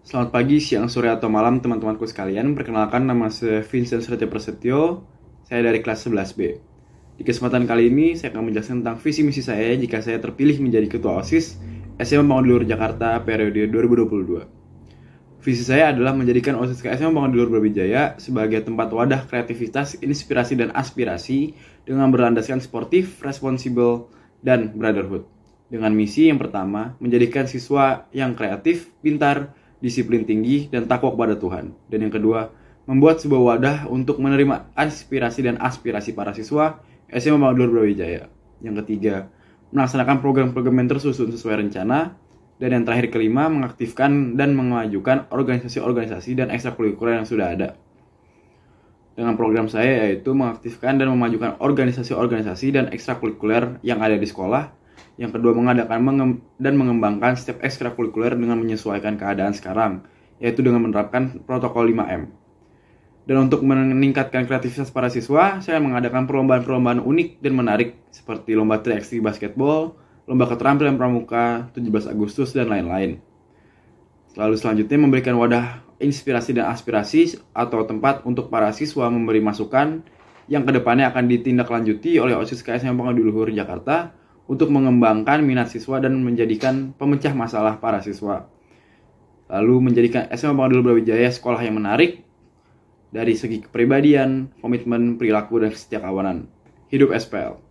Selamat pagi, siang, sore, atau malam teman-temanku sekalian. Perkenalkan nama saya Vincent Sretya Prasetyo. Saya dari kelas 11B. Di kesempatan kali ini, saya akan menjelaskan tentang visi misi saya jika saya terpilih menjadi ketua OSIS SMA Bangun Dulur Jakarta periode 2022. Visi saya adalah menjadikan OSIS KSM Bangun Dulur Brawijaya sebagai tempat wadah kreativitas, inspirasi, dan aspirasi dengan berlandaskan sportif, responsibel, dan brotherhood dengan misi yang pertama, menjadikan siswa yang kreatif, pintar, disiplin tinggi, dan takwa kepada Tuhan. Dan yang kedua, membuat sebuah wadah untuk menerima aspirasi dan aspirasi para siswa SMA Bangdur Brawijaya. Yang ketiga, melaksanakan program-program yang tersusun sesuai rencana. Dan yang terakhir kelima, mengaktifkan dan mengajukan organisasi-organisasi dan ekstrakurikuler yang sudah ada. Dengan program saya yaitu mengaktifkan dan memajukan organisasi-organisasi dan ekstrakurikuler yang ada di sekolah yang kedua, mengadakan mengem dan mengembangkan setiap ekstrakurikuler dengan menyesuaikan keadaan sekarang, yaitu dengan menerapkan protokol 5M. Dan untuk meningkatkan kreativitas para siswa, saya mengadakan perlombaan-perlombaan unik dan menarik seperti lomba 3x3 basketball, lomba keterampilan pramuka 17 Agustus, dan lain-lain. Lalu selanjutnya memberikan wadah inspirasi dan aspirasi atau tempat untuk para siswa memberi masukan yang kedepannya akan ditindaklanjuti oleh OSIS KSM Pangadu Luhur Jakarta untuk mengembangkan minat siswa dan menjadikan pemecah masalah para siswa. Lalu menjadikan SMA Pangadul Brawijaya sekolah yang menarik dari segi kepribadian, komitmen, perilaku, dan kawanan Hidup SPL!